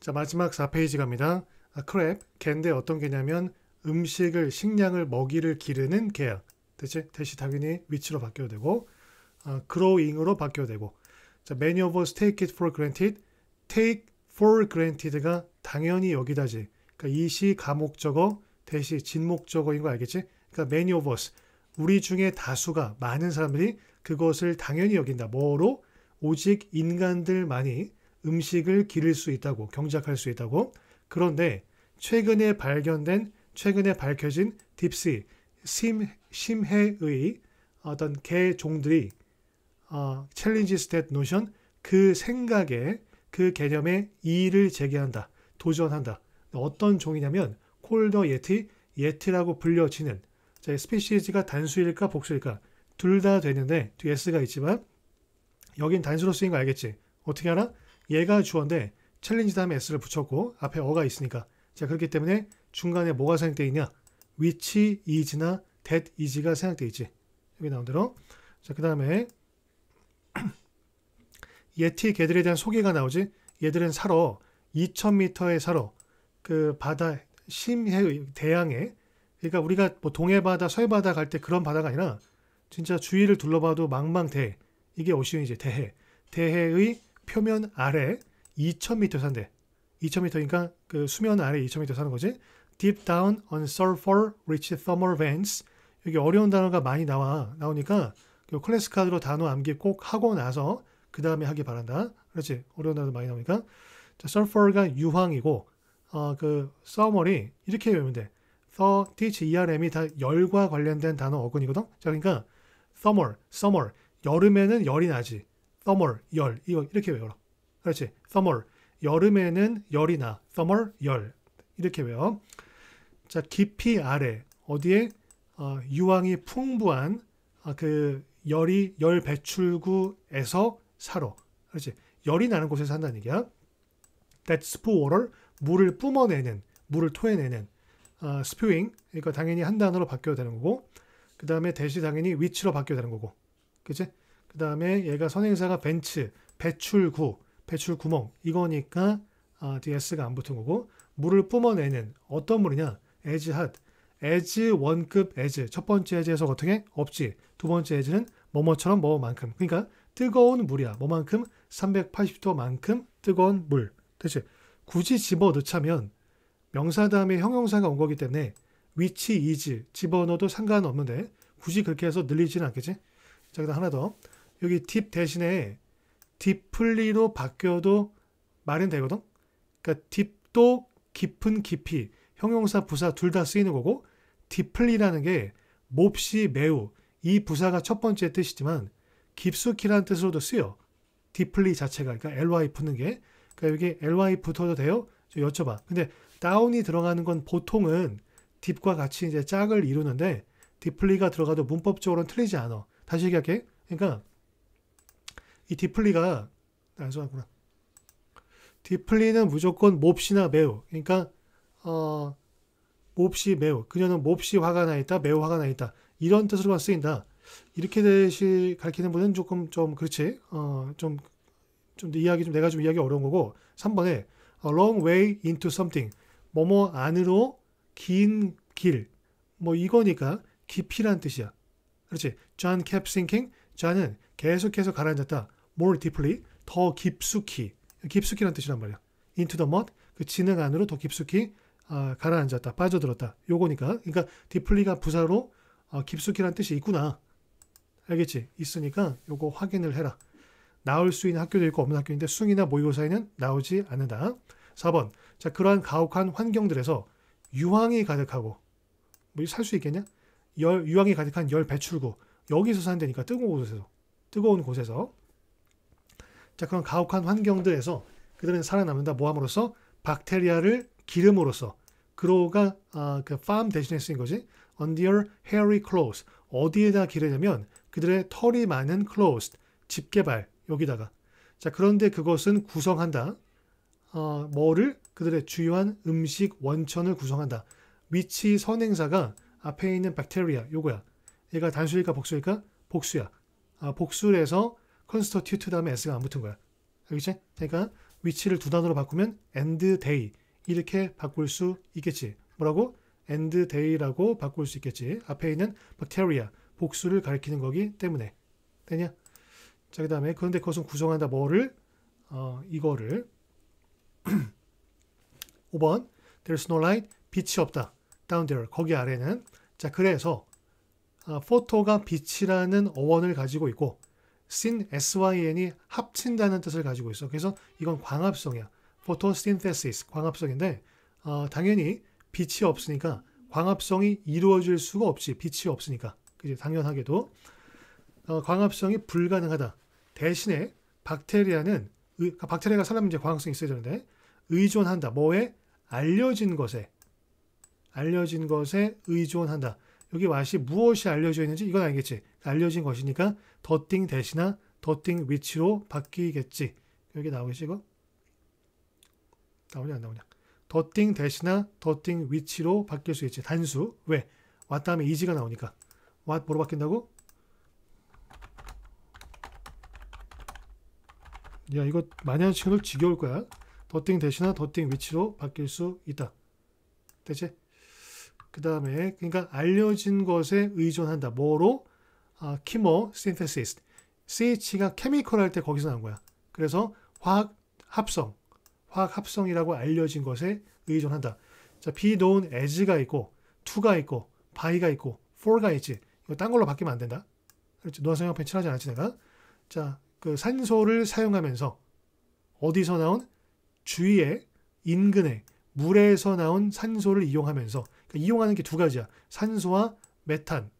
자, 마지막 4페이지 갑니다. 아, 크랩, 개인데 어떤 개냐면 음식을, 식량을, 먹이를 기르는 개야. 대체, 대시 당연히 위치로 바뀌어야 되고, 아, 그로잉으로 바뀌어야 되고. 자, many of us take it for granted. take for granted가 당연히 여기다지. 그러니까 이시 감옥적어 대시 진목적어인 거 알겠지? 그러니까 many of us 우리 중에 다수가 많은 사람들이 그것을 당연히 여긴다. 뭐로 오직 인간들만이 음식을 기를 수 있다고 경작할 수 있다고. 그런데 최근에 발견된 최근에 밝혀진 딥시 심, 심해의 어떤 개 종들이 어, 챌린지 스탯 노션 그 생각에 그 개념에 이의를 제기한다. 도전한다. 어떤 종이냐면 콜더 예티, 예티라고 불려지는 자, 스피시즈가 단수일까 복수일까 둘 다 되는데 뒤에 S가 있지만 여긴 단수로 쓰인 거 알겠지? 어떻게 알아? 얘가 주어인데 챌린지 다음에 s를 붙였고 앞에 어가 있으니까 자 그렇기 때문에 중간에 뭐가 생각되어 있냐 which is나 that is가 생각되어 있지 여기 나온 대로 자 그 다음에 예티 개들에 대한 소개가 나오지 얘들은 살어 2000m에 살어 그 바다 심해 의 대양에 그러니까 우리가 뭐 동해바다 서해바다 갈 때 그런 바다가 아니라 진짜 주위를 둘러봐도 망망대해 이게 오시온이지 대해 대해의 표면 아래 2,000m 산대. 2,000m니까 그 수면 아래 2,000m 사는 거지. Deep down on sulfur-rich thermal vents. 여기 어려운 단어가 많이 나와 나오니까 그 클래스 카드로 단어 암기 꼭 하고 나서 그 다음에 하기 바란다. 그렇지? 어려운 단어 많이 나오니까. 자, sulfur가 유황이고 어, 그 summer이 이렇게 외우면 돼. 서, teach, erm이 다 열과 관련된 단어 어근이거든. 자, 그러니까 summer, summer. 여름에는 열이 나지. summer 열 이거 이렇게 외워라. 그렇지. summer 여름에는 열이나 summer 열 이렇게 외워. 자 깊이 아래 어디에 어, 유황이 풍부한 어, 그 열이 열 배출구에서 살아. 그렇지. 열이 나는 곳에서 산다는 얘기야. That spew water 물을 뿜어내는 물을 토해내는 어, spewing 그러니까 당연히 한 단어로 바뀌어야 되는 거고 그 다음에 대시 당연히 위치로 바뀌어야 되는 거고 그치? 그 다음에 얘가 선행사가 벤츠, 배출구, 배출구멍 이거니까 아, 뒤에 S가 안 붙은 거고 물을 뿜어내는 어떤 물이냐? as hot, as 원급 as 첫 번째 as에서 어떻게? 없지 두 번째 as는 뭐뭐처럼 뭐만큼 그러니까 뜨거운 물이야 뭐만큼? 380도만큼 뜨거운 물 대체 굳이 집어넣자면 명사 다음에 형용사가 온 거기 때문에 위치 이지 집어넣어도 상관없는데 굳이 그렇게 해서 늘리지는 않겠지? 자, 그다음 하나 더. 여기 딥 대신에 딥플리로 바뀌어도 말은 되거든. 그러니까 딥도 깊은 깊이 형용사 부사 둘 다 쓰이는 거고 딥플리라는 게 몹시 매우 이 부사가 첫 번째 뜻이지만 깊숙이라는 뜻으로도 쓰여. 딥플리 자체가 그러니까 ly 붙는 게 그러니까 여기 ly 붙어도 돼요? 저 여쭤봐. 근데 다운이 들어가는 건 보통은 딥과 같이 이제 짝을 이루는데 딥플리가 들어가도 문법적으로는 틀리지 않아. 다시 얘기할게. 그러니까 이 디플리가 안소하구나 디플리는 무조건 몹시나 매우. 그러니까 어, 몹시 매우. 그녀는 몹시 화가 나 있다. 매우 화가 나 있다. 이런 뜻으로만 쓰인다. 이렇게 대시 가르치는 분은 조금 좀 그렇지. 어, 좀, 좀이야기좀 내가 좀이야하기 어려운 거고. 3번에 a long way into something. 뭐 뭐 안으로 긴 길. 뭐 이거니까 깊이란 뜻이야. 그렇지. John kept t i n k i n g j o 계속해서 가라앉았다. more deeply 더 깊숙이 깊숙이란 뜻이란 말이야. into the mud 그 진흙 안으로 더 깊숙이 아, 가라앉았다 빠져들었다 요거니까 그러니까 deeply가 부사로 어, 깊숙이란 뜻이 있구나 알겠지 있으니까 요거 확인을 해라 나올 수 있는 학교도 있고 없는 학교인데 숭이나 모의고사에는 나오지 않는다 4번 자 그러한 가혹한 환경들에서 유황이 가득하고 뭐살수 있겠냐 열, 유황이 가득한 열 배출구 여기서 산다니까 뜨거운 곳에서 뜨거운 곳에서 자, 그런 가혹한 환경들에서 그들은 살아남는다. 모함으로써 박테리아를 기름으로써 그로가 아, 그 farm 대신에 쓰인 거지. On their hairy clothes. 어디에다 기르냐면 그들의 털이 많은 clothes. 집게발 여기다가. 자, 그런데 그것은 구성한다. 어, 뭐를 그들의 주요한 음식 원천을 구성한다. 위치 선행사가 앞에 있는 박테리아 요거야. 얘가 단수일까 복수일까? 복수야. 아, 복수에서 컨스터튜트 다음에 s가 안 붙은 거야. 알겠지? 그러니까 위치를 두 단어로 바꾸면 end day 이렇게 바꿀 수 있겠지. 뭐라고? end day라고 바꿀 수 있겠지. 앞에 있는 bacteria 복수를 가리키는 거기 때문에 되냐? 자, 그 다음에 그런데 그것은 구성한다 뭐를? 어, 이거를 5번 There's no light 빛이 없다. Down there 거기 아래는 자 그래서 아, 어, 포토가 빛이라는 어원을 가지고 있고 신 syn이 합친다는 뜻을 가지고 있어. 그래서 이건 광합성이야. photosynthesis 광합성인데 어, 당연히 빛이 없으니까 광합성이 이루어질 수가 없지. 빛이 없으니까. 그지 당연하게도 어, 광합성이 불가능하다. 대신에 박테리아는 의, 그러니까 박테리아가 사람 이제 광합성이 있어야 되는데 의존한다. 뭐에 알려진 것에 알려진 것에 의존한다. 여기 what이 무엇이 알려져 있는지 이건 알겠지. 알려진 것이니까 더띵 대신나 더띵 위치로 바뀌겠지. 여기 나오겠지 이거? 나오냐 안 나오냐. 더띵 대신나 더띵 위치로 바뀔 수 있지. 단수. 왜? 왔 다음에 이지가 나오니까. what 뭐로 바뀐다고? 야 이거 마는 친구들 지겨울 거야. 더띵 대신나 더띵 위치로 바뀔 수 있다. 대체 그 다음에 그러니까 알려진 것에 의존한다. 뭐로? 아, 키모 신테시스. CH가 케미컬 할 때 거기서 나온 거야. 그래서 화학 합성, 화학 합성이라고 알려진 것에 의존한다. 자, be known as가 있고 to가 있고 by가 있고 for가 있지. 이거 딴 걸로 바뀌면 안 된다. 그렇지. 노화성형 배칠하지 않았지 내가. 자, 그 산소를 사용하면서 어디서 나온 주위에 인근에 물에서 나온 산소를 이용하면서 그러니까 이용하는 게 두 가지야. 산소와 메탄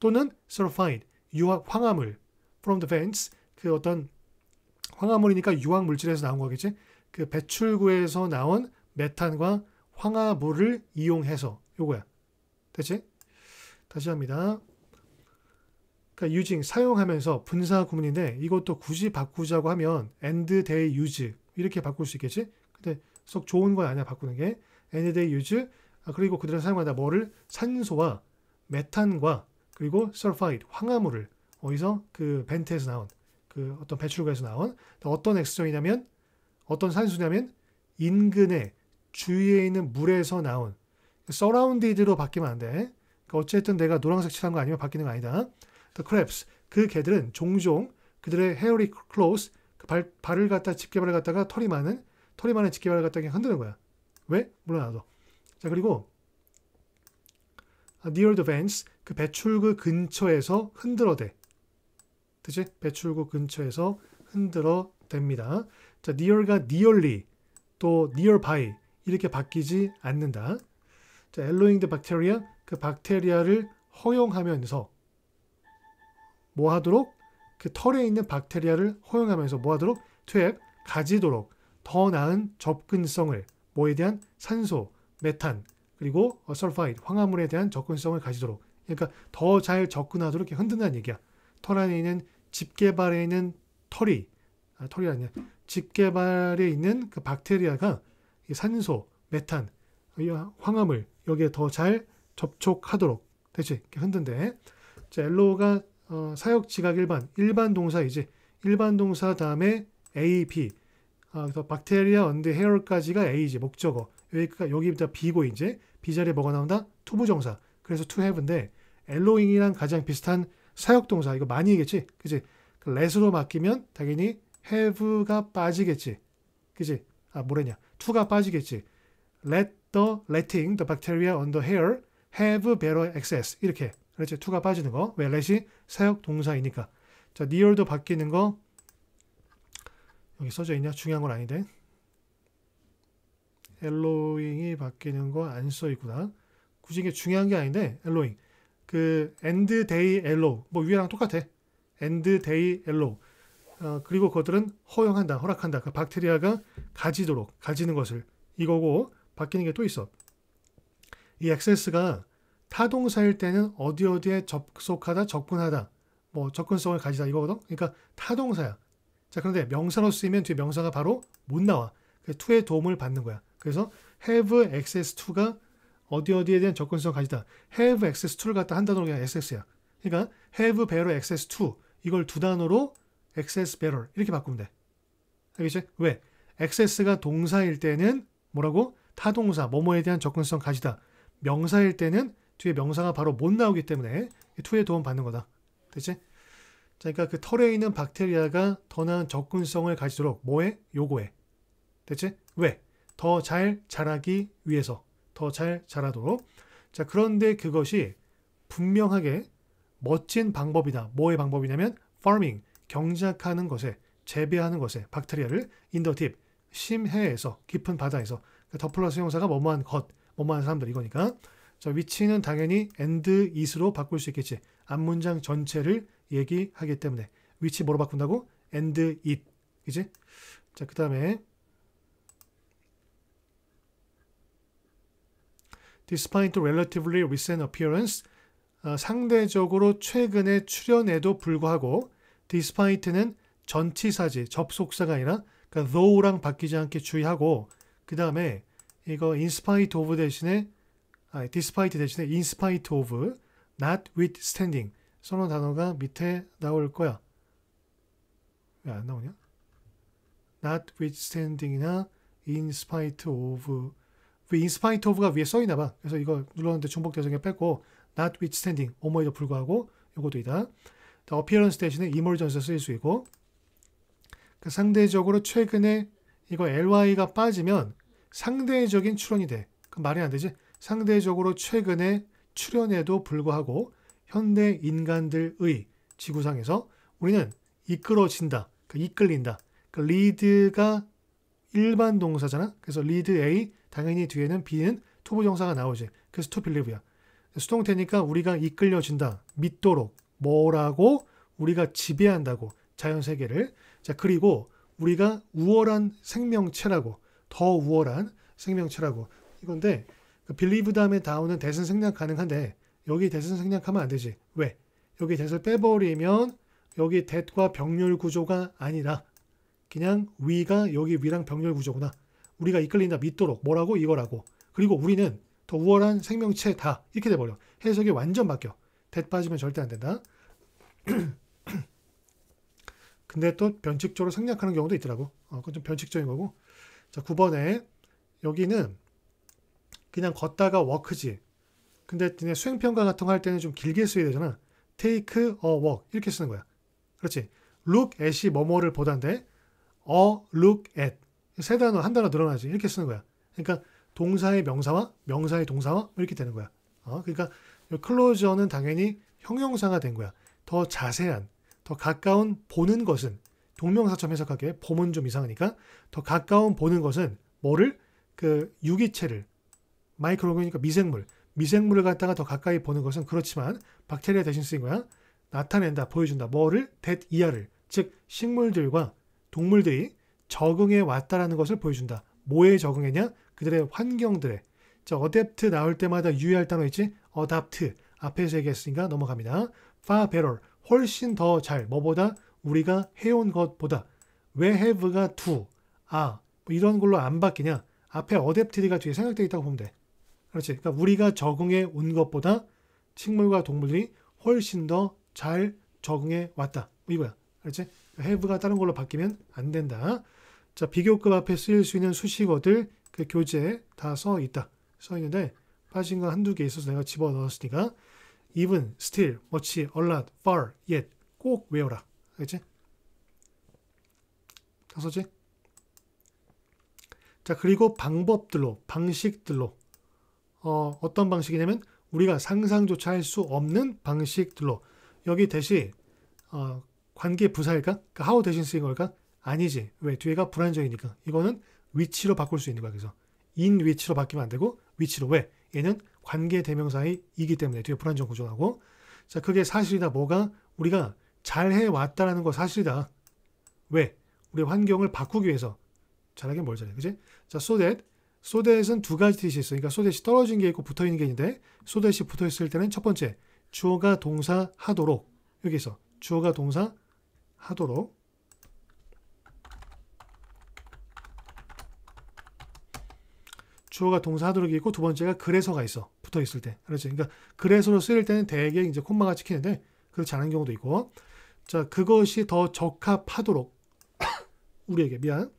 또는 sulfide 유황 황화물 from the vents 그 어떤 황화물이니까 유황 물질에서 나온 거겠지. 그 배출구에서 나온 메탄과 황화물을 이용해서 요거야. 됐지? 다시 합니다. 그러니까 using 사용하면서 분사 구문인데 이것도 굳이 바꾸자고 하면 and they use 이렇게 바꿀 수 있겠지? 근데 썩 좋은 건 아니야 바꾸는 게 any day use 아, 그리고 그들은 사용하다 뭐를 산소와 메탄과 그리고 sulfide 황화물을 어디서 그 벤트에서 나온 그 어떤 배출가에서 나온 어떤 액수정이냐면 어떤 산소냐면 인근에 주위에 있는 물에서 나온 서라운디드로 바뀌면 안 돼. 그러니까 어쨌든 내가 노란색 칠한 거 아니면 바뀌는 거 아니다. The crabs 그 개들은 종종 그들의 hairy claws 그 발, 발을 갖다 집게발을 갖다가 털이 많은 토리만의 직계발 갖다 그냥 흔드는 거야. 왜? 몰라 나도. 자 그리고 아, near the vents 그 배출구 근처에서 흔들어대. 그치? 배출구 근처에서 흔들어 됩니다. 자, near가 nearly 또 nearby 이렇게 바뀌지 않는다. 자, allowing the bacteria 그 박테리아를 허용하면서 뭐 하도록 그 털에 있는 박테리아를 허용하면서 뭐 하도록 퇴 가지도록 더 나은 접근성을 뭐에 대한 산소, 메탄, 그리고 어, 설파이드, 황화물에 대한 접근성을 가지도록 그러니까 더 잘 접근하도록 이렇게 흔든다는 얘기야. 털 안에 있는 집 개발에 있는 털이 아, 털이 아니야. 집 개발에 있는 그 박테리아가 이 산소, 메탄, 황화물 여기에 더 잘 접촉하도록 대체 이렇게 흔든데 자, 엘로가 어, 사역 지각 일반 일반 동사이지 일반 동사 다음에 A, B 아, 그래서 박테리아 언데 헤어까지가 A지 목적어. 여기가 여기부터 B고 이제 B 자리에 뭐가 나온다? 투부 정사. 그래서 to have인데 엘로잉이랑 가장 비슷한 사역 동사. 이거 많이 얘기했지. 그지? 그 let으로 바뀌면 당연히 have가 빠지겠지. 그지? 아, 뭐래냐? to가 빠지겠지. let the letting the bacteria on the hair have better access. 이렇게. 그렇지? to가 빠지는 거. 왜 let이 사역 동사이니까. 자, near도 바뀌는 거 여기 써져 있냐? 중요한 건 아닌데. 엘로잉이 바뀌는 거 안 써 있구나. 굳이 이게 중요한 게 아닌데 엘로잉. 그 e 드 데이 엘로 e 뭐 위에랑 똑같아. e 드 데이 엘로. e 그리고 그것들은 허용한다, 허락한다. 그 박테리아가 가지도록 가지는 것을 이거고 바뀌는 게 또 있어. 이 액세스가 타동사일 때는 어디 어디에 접속하다, 접근하다, 뭐 접근성을 가지다 이거거든. 그러니까 타동사야. 자 그런데 명사로 쓰이면 뒤에 명사가 바로 못 나와. 그래서 to의 도움을 받는 거야. 그래서 have access to가 어디 어디에 대한 접근성 가지다. have access to를 갖다 한 단어로 그냥 access야. 그러니까 have better access to 이걸 두 단어로 access better 이렇게 바꾸면 돼. 알겠지? 왜? access가 동사일 때는 뭐라고? 타동사 뭐뭐에 대한 접근성 가지다. 명사일 때는 뒤에 명사가 바로 못 나오기 때문에 to의 도움 받는 거다. 됐지? 그러니까 그 털에 있는 박테리아가 더 나은 접근성을 가지도록 뭐해? 요구해 대체 왜? 더 잘 자라기 위해서. 더 잘 자라도록. 자, 그런데 그것이 분명하게 멋진 방법이다. 뭐의 방법이냐면 farming, 경작하는 것에, 재배하는 것에 박테리아를 인더딥, 심해에서, 깊은 바다에서 그러니까 더 플러스 형사가 뭐뭐한 것, 뭐뭐한 사람들 이거니까 자, 위치는 당연히 and, is로 바꿀 수 있겠지. 앞문장 전체를 얘기하기 때문에 위치 뭐로 바꾼다고? and it 그지? 자그 다음에 despite relatively recent appearance 어, 상대적으로 최근에 출연에도 불구하고 despite는 전치사지 접속사가 아니라 그러니까 though랑 바뀌지 않게 주의하고 그 다음에 이거 in spite of 대신에 아, despite 대신에 in spite of not withstanding 선호 단어가 밑에 나올 거야. 왜 안 나오냐? notwithstanding이나 in spite of 그 in spite of가 위에 써 있나 봐. 그래서 이거 눌렀는데 중복돼서 그냥 뺐고 notwithstanding 오모에도 불구하고 이것도 이다. appearance 대신에 emergence 쓰일 수 있고 그러니까 상대적으로 최근에 이거 ly가 빠지면 상대적인 출현이 돼. 그 말이 안 되지. 상대적으로 최근에 출현에도 불구하고 현대 인간들의 지구상에서 우리는 이끌어진다, 그 이끌린다. 그 리드가 일반 동사잖아. 그래서 리드 A 당연히 뒤에는 B는 투부 정사가 나오지. 그래서 투빌리브야 수동태니까 우리가 이끌려진다. 믿도록 뭐라고 우리가 지배한다고 자연 세계를. 자 그리고 우리가 우월한 생명체라고 더 우월한 생명체라고 이건데 그 빌리브 다음에 다운은 대신 생략 가능한데 여기 대선 생략하면 안 되지. 왜? 여기 대선 빼버리면 여기 대과 병렬 구조가 아니라 그냥 위가 여기 위랑 병렬 구조구나. 우리가 이끌린다 믿도록 뭐라고 이거라고. 그리고 우리는 더 우월한 생명체다 이렇게 돼버려. 해석이 완전 바뀌어. 대 빠지면 절대 안 된다. 근데 또 변칙적으로 생략하는 경우도 있더라고. 어, 그건 좀 변칙적인 거고. 자, 9번에 여기는 그냥 걷다가 워크지. 근데 니네 수행평가 같은 거 할 때는 좀 길게 쓰여야 되잖아. take a walk 이렇게 쓰는 거야. 그렇지. look at이 뭐뭐를 보다인데 a 어, look at 세 단어 한 단어 늘어나지 이렇게 쓰는 거야. 그러니까 동사의 명사와 명사의 동사와 이렇게 되는 거야. 어? 그러니까 클로저는 당연히 형용사가 된 거야. 더 자세한, 더 가까운 보는 것은 동명사처럼 해석하기에 봄은 좀 이상하니까 더 가까운 보는 것은 뭐를 그 유기체를 마이크로그니까 미생물 미생물을 갖다가 더 가까이 보는 것은 그렇지만 박테리아 대신 쓰인 거야. 나타낸다, 보여준다. 뭐를? t 이하를. 즉 식물들과 동물들이 적응해 왔다라는 것을 보여준다. 뭐에 적응했냐? 그들의 환경들에. 자, 어댑트 나올 때마다 유의할 단어 있지? 어답트. 앞에서 얘기했으니까 넘어갑니다. far better. 훨씬 더 잘. 뭐보다? 우리가 해온 것보다. 왜 have가 to, 아, 뭐 이런 걸로 안 바뀌냐? 앞에 어댑트리가 뒤에 생각되어 있다고 보면 돼. 그렇지. 그러니까 우리가 적응해 온 것보다 식물과 동물이 훨씬 더 잘 적응해 왔다. 이거야. 그렇지? 해 a 가 다른 걸로 바뀌면 안 된다. 자, 비교급 앞에 쓰일 수 있는 수식어들 그 교재에 다 써 있다. 써 있는데 빠진 거 한두 개 있어서 내가 집어 넣었으니까 even, still, much, a lot, far, yet 꼭 외워라. 알겠지? 다섯째. 자, 그리고 방법들로, 방식들로 어, 어떤 방식이냐면 우리가 상상조차 할 수 없는 방식들로 여기 대시 어, 관계 부사일까? 그러니까 how 대신 쓰인 걸까? 아니지. 왜? 뒤에가 불안정이니까. 이거는 위치로 바꿀 수 있는 거야. 그래서 in 위치로 바뀌면 안 되고 위치로 왜? 얘는 관계 대명사이기 때문에 뒤에 불안정 구조하고 자 그게 사실이다. 뭐가 우리가 잘해 왔다라는 거 사실이다. 왜? 우리 환경을 바꾸기 위해서 잘하긴 뭘 잘해, 그지? 자, so that 소댓은 두 가지 뜻이 있어요. 그러니까 소댓이 떨어진 게 있고 붙어 있는 게 있는데 소댓이 붙어 있을 때는 첫 번째 주어가 동사 하도록 여기서 주어가 동사 하도록 주어가 동사 하도록 있고 두 번째가 그래서가 있어 붙어 있을 때 그렇지. 그러니까 그래서로 쓰일 때는 대개 이제 콤마가 찍히는데 그렇지 않은 경우도 있고 자 그것이 더 적합하도록 우리에게 미안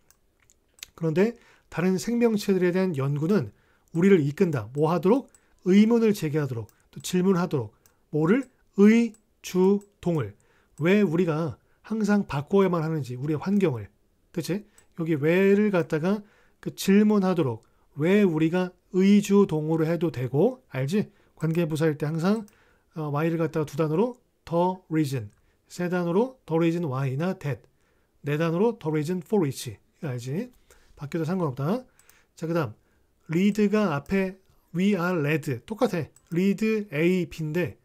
그런데 다른 생명체들에 대한 연구는 우리를 이끈다. 뭐 하도록? 의문을 제기하도록, 또 질문하도록, 뭐를? 의, 주, 동을. 왜 우리가 항상 바꿔야만 하는지, 우리의 환경을. 그치? 여기 왜를 갖다가 그 질문하도록, 왜 우리가 의, 주, 동으로 해도 되고, 알지? 관계부사일 때 항상 어, y를 갖다가 두 단어로 더 reason, 세 단어로 더 reason y나 that, 네 단어로 더 reason for each. 알지? 바뀌어도 상관없다. 자, 그 다음 리드가 앞에 we are red 똑같아. 리드 A, B인데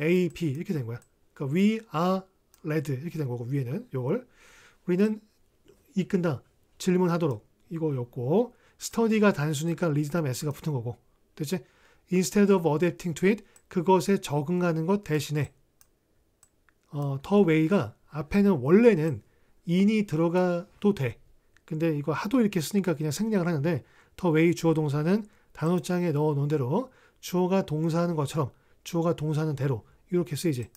A, B 이렇게 된 거야. 그러니까 we are red 이렇게 된 거고 위에는 요걸 우리는 이끈다 질문하도록 이거였고 스터디가 단수니까 리드 다음 S가 붙은 거고 대체 instead of adapting to it 그것에 적응하는 것 대신에 어, 더 웨이가 앞에는 원래는 인이 들어가도 돼. 근데 이거 하도 이렇게 쓰니까 그냥 생략을 하는데 더 웨이 주어 동사는 단어장에 넣어 놓은 대로 주어가 동사하는 것처럼 주어가 동사하는 대로 이렇게 쓰이지.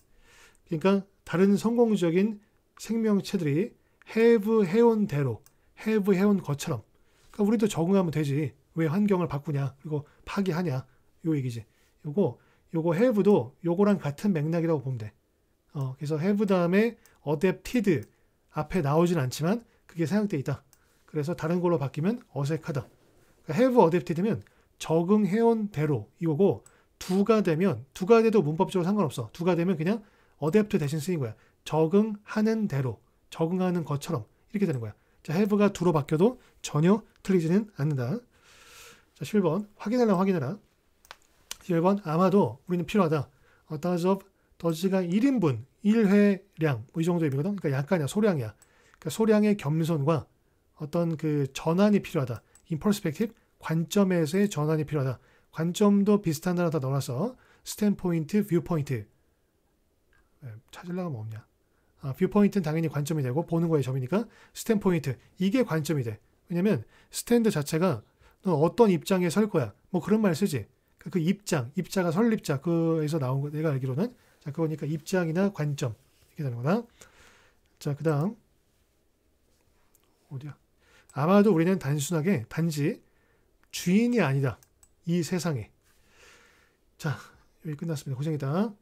그러니까 다른 성공적인 생명체들이 have 해온 대로 have 해온 것처럼 그러니까 우리도 적응하면 되지. 왜 환경을 바꾸냐 그리고 파괴하냐요 얘기지. 요거 요거 have도 요거랑 같은 맥락이라고 보면 돼. 어, 그래서 have 다음에 adapted 앞에 나오진 않지만 그게 사용돼 있다. 그래서 다른 걸로 바뀌면 어색하다. 그러니까 have adapted면 적응해온 대로 이거고 두가 되면 두가 돼도 문법적으로 상관없어. 두가 되면 그냥 어댑트 대신 쓰인 거야. 적응하는 대로, 적응하는 것처럼 이렇게 되는 거야. 자, have가 두로 바뀌어도 전혀 틀리지는 않는다. 자, 11번 확인하라 확인하라 11번 아마도 우리는 필요하다. 어, does of does가 1인분, 1회량 뭐이 정도 의미거든. 그러니까 약간이야, 소량이야. 그러니까 소량의 겸손과 어떤 그 전환이 필요하다. 인퍼스펙티브 관점에서의 전환이 필요하다. 관점도 비슷한 단어 다 넣어서 스탠포인트, 뷰포인트 찾으려면 없냐. 아, 뷰포인트는 당연히 관점이 되고 보는 거에 점이니까 스탠포인트 이게 관점이 돼. 왜냐면 스탠드 자체가 넌 어떤 입장에 설 거야. 뭐 그런 말 쓰지. 그러니까 그 입장, 입자가 설립자 그에서 나온 거 내가 알기로는 자 그거니까 입장이나 관점 이렇게 되는 거다. 자 그다음 어디야? 아마도 우리는 단순하게 단지 주인이 아니다. 이 세상에. 자, 여기 끝났습니다. 고생했다.